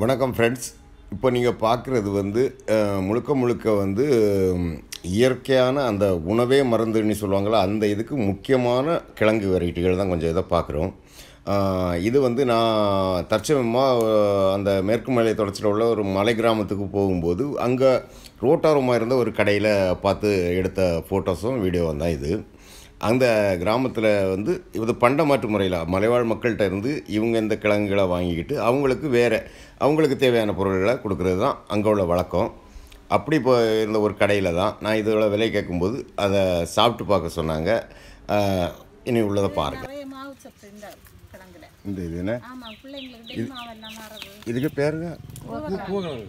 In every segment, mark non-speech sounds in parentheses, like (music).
வணக்கம் ஃப்ரெண்ட்ஸ் இப்போ நீங்கள் பார்க்குறது வந்து முழுக்க முழுக்க வந்து இயற்கையான அந்த உணவே மருந்துன்னு சொல்லுவாங்களா அந்த இதுக்கு முக்கியமான கிழங்கு வெரைட்டிகள் தான் கொஞ்சம் இதை பார்க்குறோம் இது வந்து நான் தற்சமயமாக அந்த மேற்கு மலை தொடர்ச்சியில் உள்ள ஒரு மலை கிராமத்துக்கு போகும்போது அங்கே ரோட்டாரமாக இருந்த ஒரு கடையில் பார்த்து எடுத்த ஃபோட்டோஸும் வீடியோவும் தான் இது அந்த கிராமத்தில் வந்து இது பண்டமாற்று முறையில் மலைவாழ் மக்கள்கிட்ட இருந்து இவங்க இந்த கிழங்குகளை வாங்கிக்கிட்டு அவங்களுக்கு வேறு அவங்களுக்கு தேவையான பொருள்களை கொடுக்கறது தான் அங்கே உள்ள வழக்கம் அப்படி இப்போ இருந்த ஒரு கடையில் தான் நான் இதோட விலை கேட்கும்போது அதை சாப்பிட்டு பார்க்க சொன்னாங்க இனி உள்ளதை பாருங்கள் இந்த இது இதுன்னு இதுக்கு பேருங்க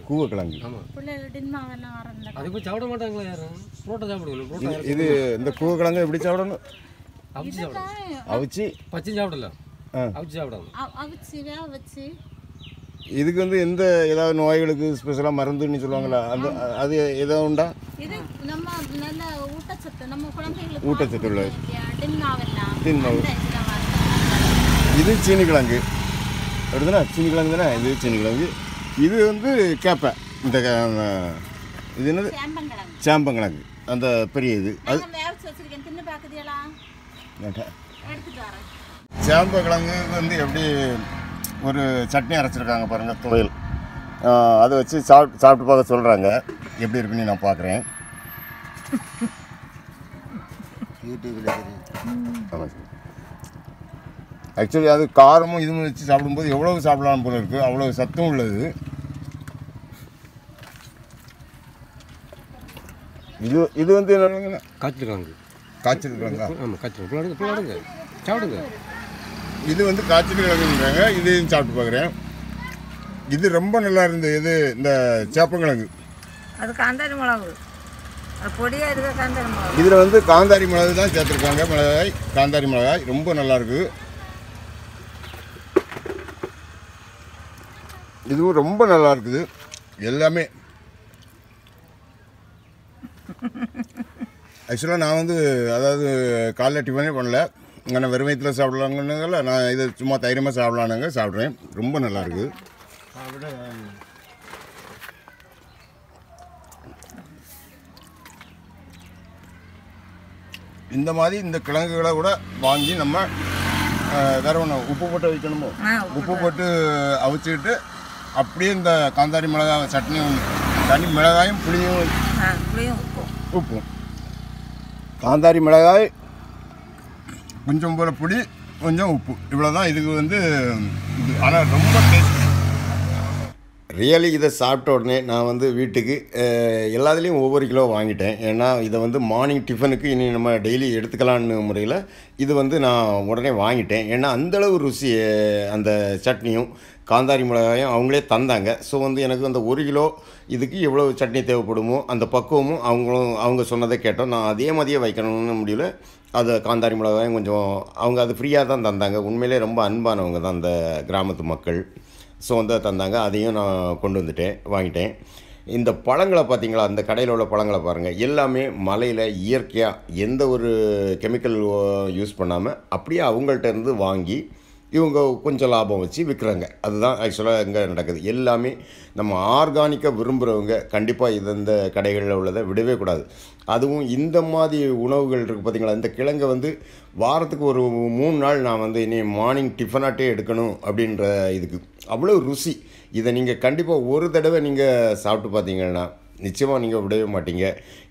கூவக்கிழங்கு இது இந்த கூவக்கிழங்கு எப்படி சாப்பிடணும் அவிச்சு பச்சை சாப்பிடலாம் அவிச்சு சாப்பிடலாம் இதுக்கு வந்து எந்த ஏதாவது நோய்களுக்கு ஸ்பெஷலாக மருந்துன்னு சொல்லுவாங்களா அந்த அது ஏதாவது உண்டா ஊட்டச்சத்து ஊட்டச்சத்து உள்ள தின்மாவு இது சீனி கிழங்கு அப்படிதானே சீனி கிழங்கு தானே இது சீனி கிழங்கு இது வந்து கேப்பேன் இந்த இது என்னது சாம்பங்கிழங்கு அந்த பெரிய இது அது கிழங்கு வந்து எப்படி ஒரு சட்னி அரைச்சிருக்காங்க பாருங்கள் துவையல் அதை வச்சு சாப்பிட்டு சாப்பிட்டு பார்க்க சொல்கிறாங்க எப்படி இருக்குன்னு நான் பார்க்குறேன் (laughs) யூடியூப்பில் தெரியும் ஆக்சுவலி அது காரமும் இதுவும் வச்சு சாப்பிடும்போது எவ்வளோ சாப்பிடலாம் போல இருக்குது அவ்வளோ சத்தும் உள்ளது இது இது வந்து என்னங்க காய்ச்சிருக்காங்க காய்ச்சிருக்காங்களா ஆமாம் காய்ச்சிருக்காங்க பிள்ளாடுங்க சாப்பிடுங்க இது வந்து காய்ச்சிருக்காங்கன்றாங்க இதையும் சாப்பிட்டு பார்க்குறேன் இது ரொம்ப நல்லா இருந்தது இது இந்த சேப்பங்கிழங்கு அது காந்தாரி மிளகு பொடியாக இருக்க காந்தாரி மிளகு இதில் வந்து காந்தாரி மிளகு தான் சேர்த்துருக்காங்க மிளகாய் காந்தாரி மிளகாய் ரொம்ப நல்லா இருக்குது இதுவும் ரொம்ப நல்லா இருக்குது எல்லாமே ஆக்சுவலாக நான் வந்து அதாவது காலைல டிஃபனே பண்ணல நான் வெறும் வயத்தில் சாப்பிடலாங்கிறதுல நான் இதை சும்மா தைரியமாக சாப்பிடலானுங்க சாப்பிட்றேன் ரொம்ப நல்லா இருக்குது இந்த மாதிரி இந்த கிழங்குகளை கூட வாங்கி நம்ம வேற ஒன்று உப்பு போட்டு வைக்கணுமோ உப்பு போட்டு அவிச்சுக்கிட்டு அப்படியே இந்த காந்தாரி மிளகாய் சட்னியும் தனி மிளகாயும் புளியும் புளியும் உப்பும் காந்தாரி மிளகாய் கொஞ்சம் போல் புளி கொஞ்சம் உப்பு இவ்வளோ தான் இதுக்கு வந்து இது ஆனால் ரொம்ப டேஸ்ட் ரியலி இதை சாப்பிட்ட உடனே நான் வந்து வீட்டுக்கு எல்லாத்துலேயும் ஒவ்வொரு கிலோ வாங்கிட்டேன் ஏன்னா இதை வந்து மார்னிங் டிஃபனுக்கு இனி நம்ம டெய்லி எடுத்துக்கலான்னு முறையில் இது வந்து நான் உடனே வாங்கிட்டேன் ஏன்னா அந்தளவு ருசி அந்த சட்னியும் காந்தாரி மிளகாயும் அவங்களே தந்தாங்க ஸோ வந்து எனக்கு அந்த ஒரு கிலோ இதுக்கு எவ்வளோ சட்னி தேவைப்படுமோ அந்த பக்குவமும் அவங்களும் அவங்க சொன்னதை கேட்டோம் நான் அதே மாதிரியே வைக்கணும்னு முடியல அது காந்தாரி மிளகாயும் கொஞ்சம் அவங்க அது ஃப்ரீயாக தான் தந்தாங்க உண்மையிலே ரொம்ப அன்பானவங்க தான் அந்த கிராமத்து மக்கள் ஸோ வந்து தந்தாங்க அதையும் நான் கொண்டு வந்துட்டேன் வாங்கிட்டேன் இந்த பழங்களை பார்த்திங்களா அந்த கடையில் உள்ள பழங்களை பாருங்கள் எல்லாமே மலையில் இயற்கையாக எந்த ஒரு கெமிக்கல் யூஸ் பண்ணாமல் அப்படியே அவங்கள்ட்ட இருந்து வாங்கி இவங்க கொஞ்சம் லாபம் வச்சு விற்கிறாங்க அதுதான் ஆக்சுவலாக எங்கே நடக்குது எல்லாமே நம்ம ஆர்கானிக்காக விரும்புகிறவங்க கண்டிப்பாக இந்த கடைகளில் உள்ளதை விடவே கூடாது அதுவும் இந்த மாதிரி உணவுகள் இருக்குது பார்த்திங்களா இந்த கிழங்கை வந்து வாரத்துக்கு ஒரு மூணு நாள் நான் வந்து இனி மார்னிங் டிஃபனாட்டே எடுக்கணும் அப்படின்ற இதுக்கு அவ்வளோ ருசி இதை நீங்கள் கண்டிப்பாக ஒரு தடவை நீங்கள் சாப்பிட்டு பார்த்தீங்கன்னா நிச்சயமாக நீங்கள் விடவே மாட்டீங்க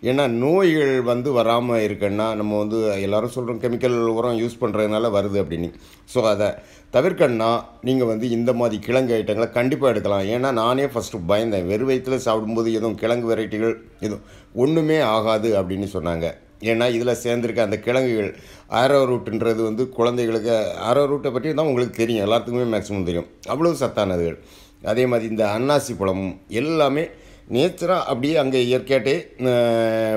ஏன்னா நோய்கள் வந்து வராமல் இருக்குன்னா நம்ம வந்து எல்லோரும் சொல்கிறோம் கெமிக்கல் உரம் யூஸ் பண்ணுறதுனால வருது அப்படின்னு ஸோ அதை தவிர்க்கன்னா நீங்கள் வந்து இந்த மாதிரி கிழங்கு ஐட்டங்களை கண்டிப்பாக எடுக்கலாம் ஏன்னா நானே ஃபஸ்ட்டு பயந்தேன் வெறு வயிற்றில் சாப்பிடும்போது எதுவும் கிழங்கு வெரைட்டிகள் எதுவும் ஒன்றுமே ஆகாது அப்படின்னு சொன்னாங்க ஏன்னா இதில் சேர்ந்துருக்க அந்த கிழங்குகள் ஆரோ ரூட்டுன்றது வந்து குழந்தைகளுக்கு ஆரோ ரூட்டை பற்றி தான் உங்களுக்கு தெரியும் எல்லாத்துக்குமே மேக்ஸிமம் தெரியும் அவ்வளோ சத்தானதுகள் அதே மாதிரி இந்த அன்னாசி பழமும் எல்லாமே நேச்சராக அப்படியே அங்கே இயற்கையாட்டே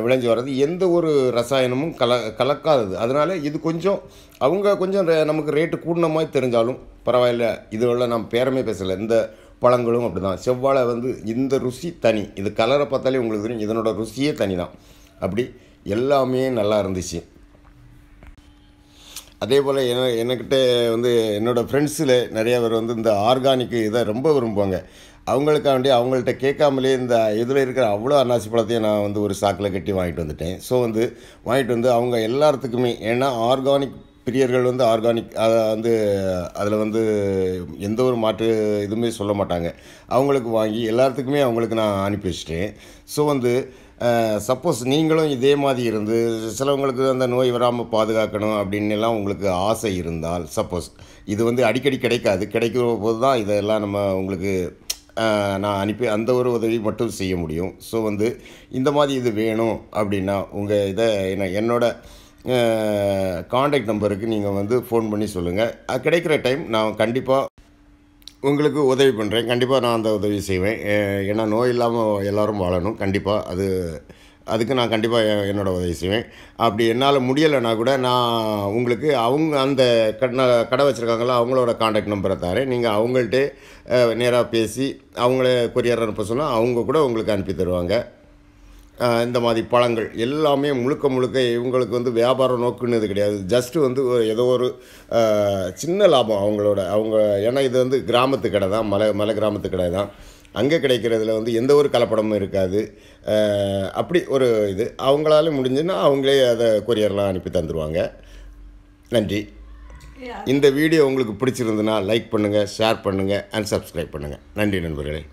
விளைஞ்சி வர்றது எந்த ஒரு ரசாயனமும் கல கலக்காதது அதனால் இது கொஞ்சம் அவங்க கொஞ்சம் நமக்கு ரேட்டு கூடின மாதிரி தெரிஞ்சாலும் பரவாயில்ல இதுவெல்லாம் நாம் பேரமே பேசலை இந்த பழங்களும் அப்படி தான் செவ்வாழை வந்து இந்த ருசி தனி இது கலரை பார்த்தாலே உங்களுக்கு தெரியும் இதனோட ருசியே தனி தான் அப்படி எல்லாமே நல்லா இருந்துச்சு அதே போல் என்ன என்கிட்ட வந்து என்னோடய ஃப்ரெண்ட்ஸில் நிறையா பேர் வந்து இந்த ஆர்கானிக் இதை ரொம்ப விரும்புவாங்க அவங்களுக்காண்டி அவங்கள்ட்ட கேட்காமலே இந்த இதில் இருக்கிற அவ்வளோ அன்னாசி பழத்தையும் நான் வந்து ஒரு சாக்கில் கட்டி வாங்கிட்டு வந்துட்டேன் ஸோ வந்து வாங்கிட்டு வந்து அவங்க எல்லாத்துக்குமே ஏன்னா ஆர்கானிக் பிரியர்கள் வந்து ஆர்கானிக் அதை வந்து அதில் வந்து எந்த ஒரு மாற்று இதுவுமே சொல்ல மாட்டாங்க அவங்களுக்கு வாங்கி எல்லாத்துக்குமே அவங்களுக்கு நான் அனுப்பி வச்சிட்டேன் ஸோ வந்து சப்போஸ் நீங்களும் இதே மாதிரி இருந்து சிலவங்களுக்கு அந்த நோய் வராமல் பாதுகாக்கணும் அப்படின்னு எல்லாம் உங்களுக்கு ஆசை இருந்தால் சப்போஸ் இது வந்து அடிக்கடி கிடைக்காது கிடைக்கிற போது தான் இதெல்லாம் நம்ம உங்களுக்கு நான் அனுப்பி அந்த ஒரு உதவி மட்டும் செய்ய முடியும் ஸோ வந்து இந்த மாதிரி இது வேணும் அப்படின்னா உங்கள் இதை என்ன என்னோடய காண்டாக்ட் நம்பருக்கு நீங்கள் வந்து ஃபோன் பண்ணி சொல்லுங்கள் அது கிடைக்கிற டைம் நான் கண்டிப்பாக உங்களுக்கு உதவி பண்ணுறேன் கண்டிப்பாக நான் அந்த உதவி செய்வேன் ஏன்னா நோய் இல்லாமல் எல்லோரும் வாழணும் கண்டிப்பாக அது அதுக்கு நான் கண்டிப்பாக என்னோடய உதவி செய்வேன் அப்படி என்னால் முடியலைன்னா கூட நான் உங்களுக்கு அவங்க அந்த கடை கடை வச்சுருக்காங்களா அவங்களோட காண்டாக்ட் நம்பரை தரேன் நீங்கள் அவங்கள்ட்ட நேராக பேசி அவங்கள கொரியர் அனுப்ப சொன்னால் அவங்க கூட உங்களுக்கு அனுப்பி தருவாங்க இந்த மாதிரி பழங்கள் எல்லாமே முழுக்க முழுக்க இவங்களுக்கு வந்து வியாபாரம் நோக்குன்னு கிடையாது ஜஸ்ட்டு வந்து ஏதோ ஒரு சின்ன லாபம் அவங்களோட அவங்க ஏன்னா இது வந்து கிராமத்து கடை தான் மலை மலை கிராமத்து கடை தான் அங்கே கிடைக்கிறதுல வந்து எந்த ஒரு கலப்படமும் இருக்காது அப்படி ஒரு இது அவங்களால முடிஞ்சுன்னா அவங்களே அதை கொரியர்லாம் அனுப்பி தந்துடுவாங்க நன்றி இந்த வீடியோ உங்களுக்கு பிடிச்சிருந்ததுன்னா லைக் பண்ணுங்கள் ஷேர் பண்ணுங்கள் அண்ட் சப்ஸ்கிரைப் பண்ணுங்கள் நன்றி நண்பர்களே